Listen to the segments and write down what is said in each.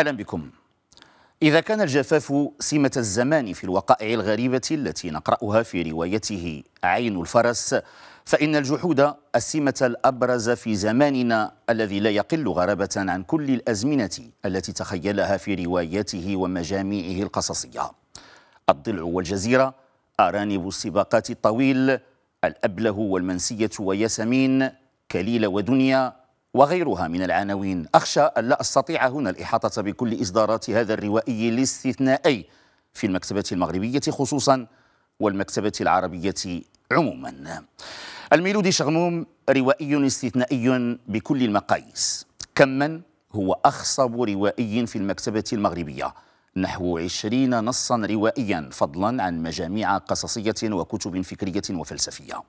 أهلا بكم إذا كان الجفاف سمة الزمان في الوقائع الغريبة التي نقرأها في روايته عين الفرس فإن الجحود السمة الأبرز في زماننا الذي لا يقل غرابة عن كل الأزمنة التي تخيلها في رواياته ومجاميعه القصصية الضلع والجزيرة أرانب السباقات الطويل الأبله والمنسية وياسمين كليل ودنيا وغيرها من العناوين أخشى أن لا أستطيع هنا الإحاطة بكل إصدارات هذا الروائي الاستثنائي في المكتبة المغربية خصوصا والمكتبة العربية عموما الميلودي شغموم روائي استثنائي بكل المقاييس كما هو أخصب روائي في المكتبة المغربية نحو عشرين نصا روائيا فضلا عن مجاميع قصصية وكتب فكرية وفلسفية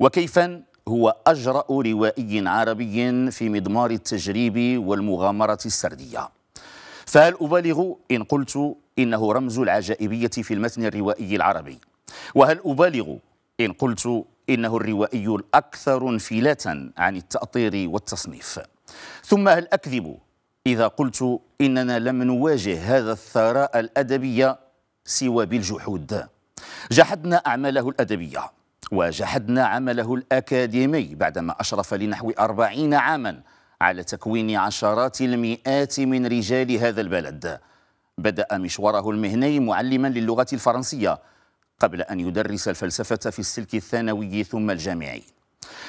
وكيفا هو أجرأ روائي عربي في مضمار التجريب والمغامرة السردية فهل أبالغ إن قلت إنه رمز العجائبية في المتن الروائي العربي وهل أبالغ إن قلت إنه الروائي الأكثر انفلاتا عن التأطير والتصنيف ثم هل أكذب إذا قلت إننا لم نواجه هذا الثراء الأدبي سوى بالجحود جحدنا أعماله الأدبية وجحدنا عمله الأكاديمي بعدما أشرف لنحو أربعين عاما على تكوين عشرات المئات من رجال هذا البلد بدأ مشواره المهني معلما للغة الفرنسية قبل أن يدرس الفلسفة في السلك الثانوي ثم الجامعي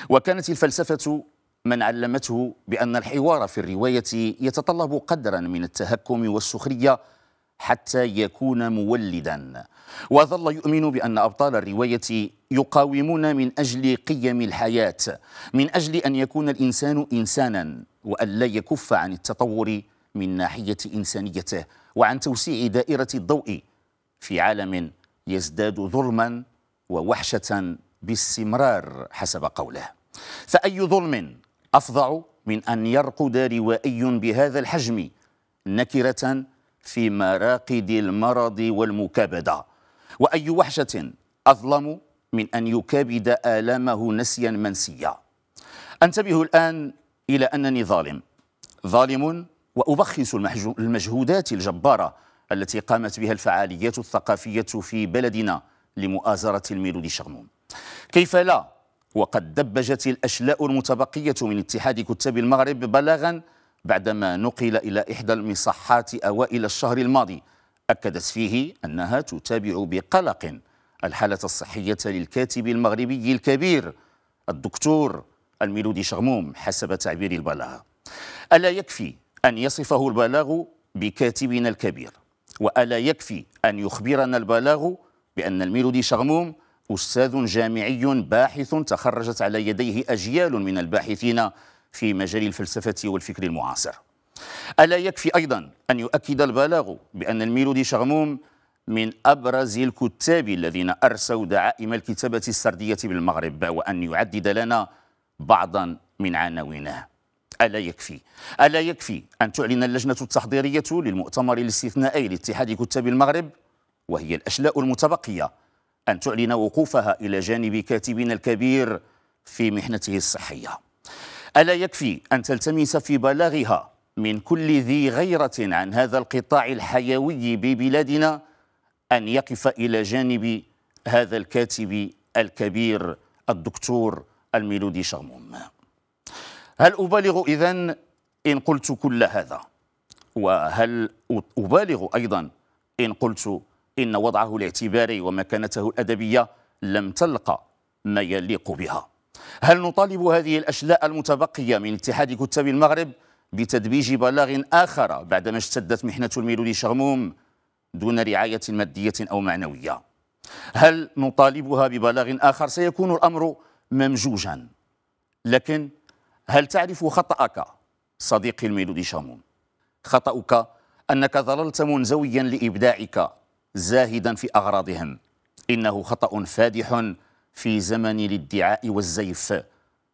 وكانت الفلسفة من علمته بأن الحوار في الرواية يتطلب قدرا من التهكم والسخرية حتى يكون مولدا وظل يؤمن بأن أبطال الرواية يقاومون من أجل قيم الحياة من أجل أن يكون الإنسان إنسانا وأن لا يكف عن التطور من ناحية إنسانيته وعن توسيع دائرة الضوء في عالم يزداد ظلما ووحشة باستمرار حسب قوله فأي ظلم أفظع من أن يرقد روائي بهذا الحجم نكرة في مراقد المرض والمكابده واي وحشه اظلم من ان يكابد الامه نسيا منسيا انتبه الان الى انني ظالم ظالم وابخس المجهودات الجباره التي قامت بها الفعاليات الثقافيه في بلدنا لمؤازره الميلود شغنون كيف لا وقد دبجت الاشلاء المتبقيه من اتحاد كتاب المغرب بلاغا بعدما نقل إلى إحدى المصحات أوائل الشهر الماضي أكدت فيه أنها تتابع بقلق الحالة الصحية للكاتب المغربي الكبير الدكتور الميلودي شغموم حسب تعبير البلاغه ألا يكفي أن يصفه البلاغ بكاتبنا الكبير وألا يكفي أن يخبرنا البلاغ بأن الميلودي شغموم أستاذ جامعي باحث تخرجت على يديه أجيال من الباحثين في مجال الفلسفة والفكر المعاصر ألا يكفي أيضا أن يؤكد البلاغ بأن الميلودي شغموم من أبرز الكتاب الذين أرسوا دعائم الكتابة السردية بالمغرب وأن يعدد لنا بعضا من عناوينه ألا يكفي ألا يكفي أن تعلن اللجنة التحضيرية للمؤتمر الاستثنائي لاتحاد كتاب المغرب وهي الأشلاء المتبقية أن تعلن وقوفها إلى جانب كاتبنا الكبير في محنته الصحيه ألا يكفي أن تلتمس في بلاغها من كل ذي غيرة عن هذا القطاع الحيوي ببلادنا أن يقف إلى جانب هذا الكاتب الكبير الدكتور الميلودي شغموم هل أبالغ إذن إن قلت كل هذا وهل أبالغ أيضا إن قلت إن وضعه الاعتباري ومكانته الأدبية لم تلقى ما يليق بها هل نطالب هذه الأشلاء المتبقية من اتحاد كتاب المغرب بتدبيج بلاغ آخر بعدما اشتدت محنة الميلودي شغموم دون رعاية مادية أو معنوية هل نطالبها ببلاغ آخر سيكون الأمر ممجوجا لكن هل تعرف خطأك صديقي الميلودي شغموم خطأك أنك ظللت منزويا لإبداعك زاهدا في أغراضهم إنه خطأ فادح في زمن الادعاء والزيف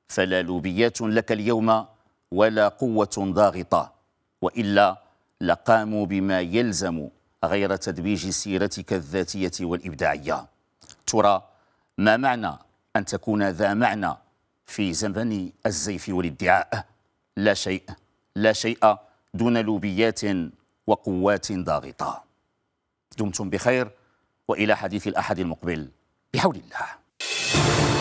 فلا لوبيات لك اليوم ولا قوة ضاغطة وإلا لقاموا بما يلزم غير تدبيج سيرتك الذاتية والإبداعية ترى ما معنى أن تكون ذا معنى في زمن الزيف والادعاء لا شيء لا شيء دون لوبيات وقوات ضاغطة دمتم بخير وإلى حديث الأحد المقبل بحول الله you